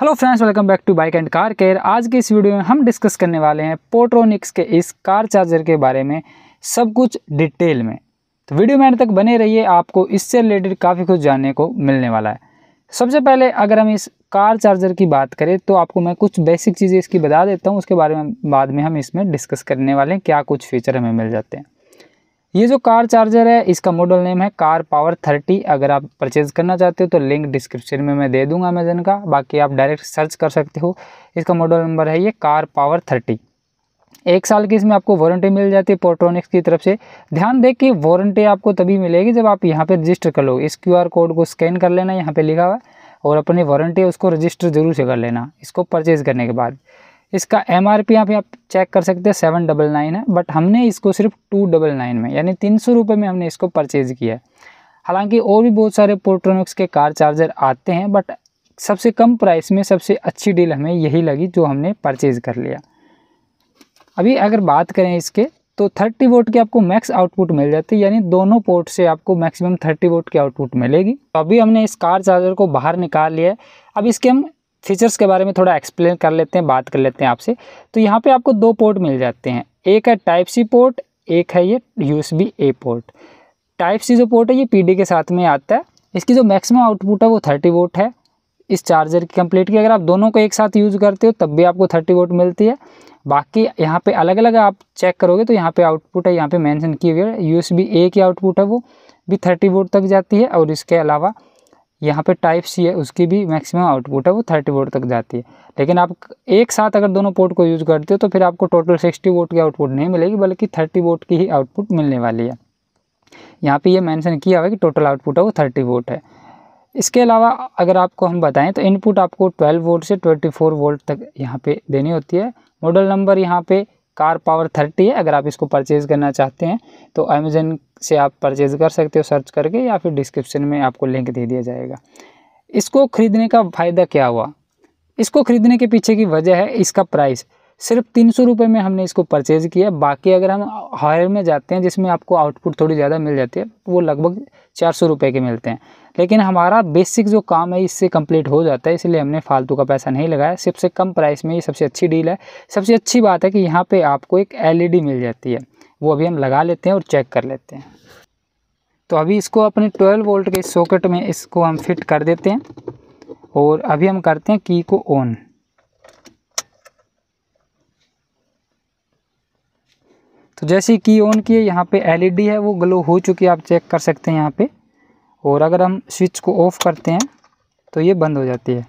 hello friends welcome back to bike and car care आज के इस वीडियो में हम डिस्कस करने वाले हैं पोट्रोनिक्स के इस कार चार्जर के बारे में सब कुछ डिटेल में तो वीडियो में तक बने रहिए आपको इससे रिलेटेड काफ़ी कुछ जानने को मिलने वाला है सबसे पहले अगर हम इस कार चार्जर की बात करें तो आपको मैं कुछ बेसिक चीज़ें इसकी बता देता हूँ उसके बारे में बाद में हम इसमें डिस्कस करने वाले हैं क्या कुछ फीचर हमें मिल जाते हैं ये जो कार चार्जर है इसका मॉडल नेम है कार पावर थर्टी अगर आप परचेज करना चाहते हो तो लिंक डिस्क्रिप्शन में मैं दे दूंगा अमेजन का बाकी आप डायरेक्ट सर्च कर सकते हो इसका मॉडल नंबर है ये कार पावर थर्टी एक साल की इसमें आपको वारंटी मिल जाती है पोट्रॉनिक्स की तरफ से ध्यान दें कि वारंटी आपको तभी मिलेगी जब आप यहाँ पर रजिस्टर कर लो इस क्यू कोड को स्कैन कर लेना यहाँ पर लिखा हुआ है और अपनी वारंटी उसको रजिस्टर जरूर से कर लेना इसको परचेज़ करने के बाद इसका एम आर पी आप यहाँ चेक कर सकते हैं सेवन डबल नाइन है बट हमने इसको सिर्फ टू डबल नाइन में यानी तीन सौ रुपये में हमने इसको परचेज़ किया है हालांकि और भी बहुत सारे पोर्ट्रोनिक्स के कार चार्जर आते हैं बट सबसे कम प्राइस में सबसे अच्छी डील हमें यही लगी जो हमने परचेज़ कर लिया अभी अगर बात करें इसके तो थर्टी वोट के आपको मैक्स आउटपुट मिल जाती है यानी दोनों पोर्ट से आपको मैक्सिमम थर्टी वोट की आउटपुट मिलेगी तो अभी हमने इस कार चार्जर को बाहर निकाल लिया है अब इसके हम फीचर्स के बारे में थोड़ा एक्सप्लेन कर लेते हैं बात कर लेते हैं आपसे तो यहाँ पे आपको दो पोर्ट मिल जाते हैं एक है टाइप सी पोर्ट एक है ये U A port type C जो पोर्ट है ये पी के साथ में आता है इसकी जो मैक्सिमम आउटपुट है वो थर्टी वोट है इस चार्जर की कंप्लीट की अगर आप दोनों को एक साथ यूज़ करते हो तब भी आपको थर्टी वोट मिलती है बाकी यहाँ पे अलग अलग आप चेक करोगे तो यहाँ पे आउटपुट है यहाँ पे मेंशन की हुई है यू ए की आउटपुट है वो भी थर्टी वोट तक जाती है और इसके अलावा यहाँ पे टाइप सी है उसकी भी मैक्सिमम आउटपुट है वो थर्टी वोट तक जाती है लेकिन आप एक साथ अगर दोनों पोर्ट को यूज़ करते हो तो फिर आपको टोटल सिक्सटी वोट की आउटपुट नहीं मिलेगी बल्कि थर्टी वोट की ही आउटपुट मिलने वाली है यहाँ पे ये मेंशन किया हुआ है कि टोटल आउटपुट है वो थर्टी वोट है इसके अलावा अगर आपको हम बताएँ तो इनपुट आपको ट्वेल्व वोट से ट्वेंटी वोल्ट तक यहाँ पर देनी होती है मॉडल नंबर यहाँ पर कार पावर थर्टी है अगर आप इसको परचेज़ करना चाहते हैं तो अमेजन से आप परचेज़ कर सकते हो सर्च करके या फिर डिस्क्रिप्शन में आपको लिंक दे दिया जाएगा इसको ख़रीदने का फ़ायदा क्या हुआ इसको ख़रीदने के पीछे की वजह है इसका प्राइस सिर्फ तीन सौ रुपये में हमने इसको परचेज़ किया बाकी अगर हम हायर में जाते हैं जिसमें आपको आउटपुट थोड़ी ज़्यादा मिल जाती है वो लगभग चार सौ रुपये के मिलते हैं लेकिन हमारा बेसिक जो काम है इससे कंप्लीट हो जाता है इसलिए हमने फालतू का पैसा नहीं लगाया सबसे कम प्राइस में ये सबसे अच्छी डील है सबसे अच्छी बात है कि यहाँ पर आपको एक एल e मिल जाती है वो अभी हम लगा लेते हैं और चेक कर लेते हैं तो अभी इसको अपने ट्वेल्व वोल्ट के सॉकेट में इसको हम फिट कर देते हैं और अभी हम करते हैं की को ऑन तो जैसे की ऑन किए यहाँ पे एलईडी e है वो ग्लो हो चुकी है आप चेक कर सकते हैं यहाँ पे और अगर हम स्विच को ऑफ़ करते हैं तो ये बंद हो जाती है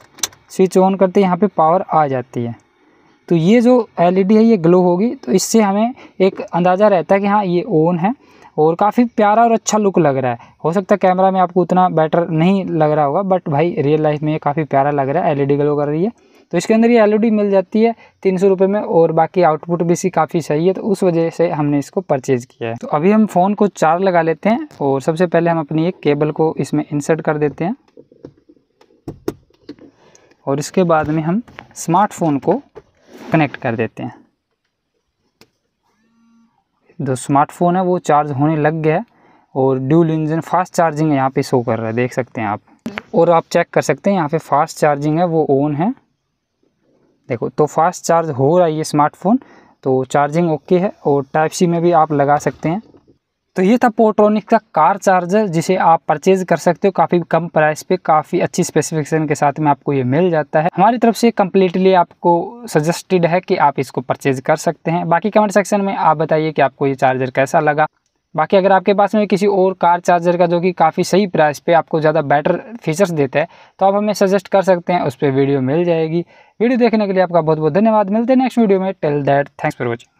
स्विच ऑन करते यहाँ पे पावर आ जाती है तो ये जो एलईडी e है ये ग्लो होगी तो इससे हमें एक अंदाज़ा रहता है कि हाँ ये ऑन है और काफ़ी प्यारा और अच्छा लुक लग रहा है हो सकता है कैमरा में आपको उतना बेटर नहीं लग रहा होगा बट भाई रियल लाइफ में ये काफ़ी प्यारा लग रहा है एलईडी ग्लो e कर रही है तो इसके अंदर ये एल मिल जाती है तीन सौ रुपये में और बाकी आउटपुट भी इसकी काफ़ी सही है तो उस वजह से हमने इसको परचेज़ किया है तो अभी हम फ़ोन को चार लगा लेते हैं और सबसे पहले हम अपनी एक केबल को इसमें इंसर्ट कर देते हैं और इसके बाद में हम स्मार्टफोन को कनेक्ट कर देते हैं जो स्मार्टफोन है वो चार्ज होने लग गया है और ड्यूल इंजन फास्ट चार्जिंग यहाँ पे शो कर रहा है देख सकते हैं आप और आप चेक कर सकते हैं यहाँ पे फास्ट चार्जिंग है वो ऑन है देखो तो फास्ट चार्ज हो रहा है ये स्मार्टफोन तो चार्जिंग ओके है और टाइप सी में भी आप लगा सकते हैं तो ये था पोट्रॉनिक का कार चार्जर जिसे आप परचेज कर सकते हो काफ़ी कम प्राइस पे काफ़ी अच्छी स्पेसिफिकेशन के साथ में आपको ये मिल जाता है हमारी तरफ से कम्प्लीटली आपको सजेस्टेड है कि आप इसको परचेज कर सकते हैं बाकी कमेंट सेक्शन में आप बताइए कि आपको ये चार्जर कैसा लगा बाकी अगर आपके पास में किसी और कार चार्जर का जो कि काफ़ी सही प्राइस पे आपको ज़्यादा बेटर फीचर्स देता है तो आप हमें सजेस्ट कर सकते हैं उस पर वीडियो मिल जाएगी वीडियो देखने के लिए आपका बहुत बहुत धन्यवाद मिलते हैं नेक्स्ट वीडियो में till that thanks for watching